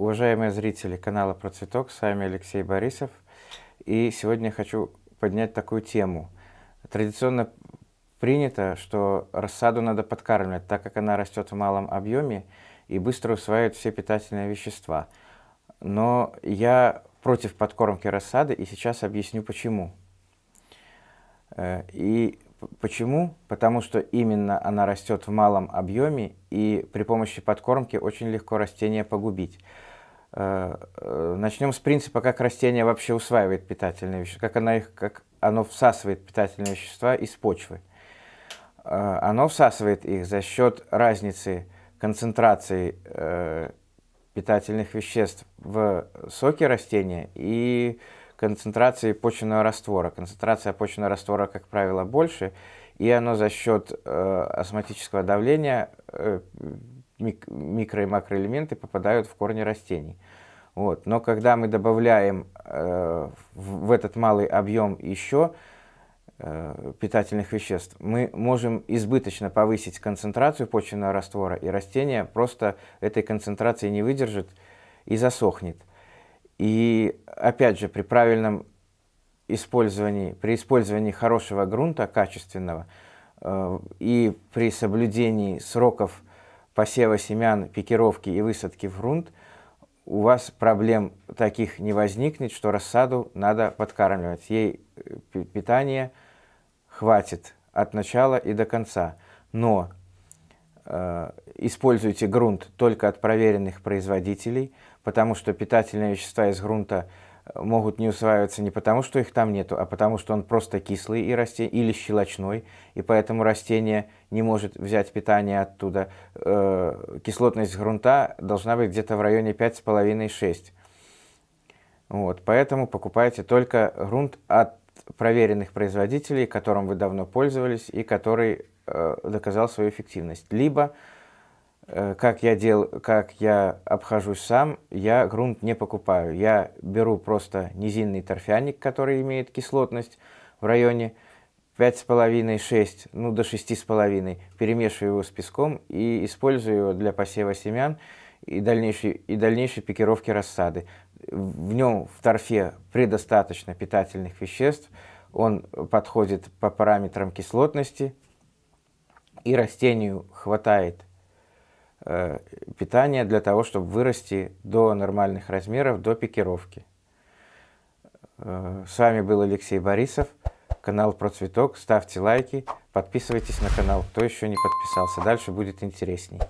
Уважаемые зрители канала Про Цветок, с вами Алексей Борисов. И сегодня я хочу поднять такую тему. Традиционно принято, что рассаду надо подкармливать, так как она растет в малом объеме и быстро усваивает все питательные вещества. Но я против подкормки рассады и сейчас объясню почему. Э, и почему? Потому что именно она растет в малом объеме и при помощи подкормки очень легко растение погубить. Э, э, Начнем с принципа, как растение вообще усваивает питательные вещества, как, оно их, как оно всасывает питательные вещества из почвы. Э, оно всасывает их за счет разницы концентрации питательных веществ в соке растения и концентрации почвенного раствора. Концентрация почвенного раствора, как правило, больше, и оно за счет э, осматического давления э, микро- и макроэлементы попадают в корни растений. Вот. Но когда мы добавляем э, в этот малый объем еще э, питательных веществ, мы можем избыточно повысить концентрацию почвенного раствора, и растение просто этой концентрации не выдержит и засохнет. И опять же, при правильном использовании, при использовании хорошего грунта, качественного, э, и при соблюдении сроков посева семян, пикировки и высадки в грунт, у вас проблем таких не возникнет, что рассаду надо подкармливать. Ей э, питание хватит от начала и до конца. Но э, используйте грунт только от проверенных производителей, потому что питательные вещества из грунта – могут не усваиваться не потому, что их там нету, а потому, что он просто кислый и расте... или щелочной, и поэтому растение не может взять питание оттуда. Э, кислотность грунта должна быть где-то в районе 5,5-6. Вот, поэтому покупайте только грунт от проверенных производителей, которым вы давно пользовались и который э, доказал свою эффективность. Либо Э, как я, дел, как я обхожусь сам, я грунт не покупаю. Я беру просто низинный торфяник, который имеет кислотность в районе 5,5-6, ну до 6,5, перемешиваю его с песком и использую его для посева семян и дальнейшей, и дальнейшей пикировки рассады. В нем, в торфе, предостаточно питательных веществ, он подходит по параметрам кислотности, и растению хватает – Э, питания для того, чтобы вырасти до нормальных размеров, до пикировки. Э, с вами был Алексей Борисов, канал Про Цветок. Ставьте лайки, подписывайтесь на канал, кто еще не подписался. Дальше будет интересней.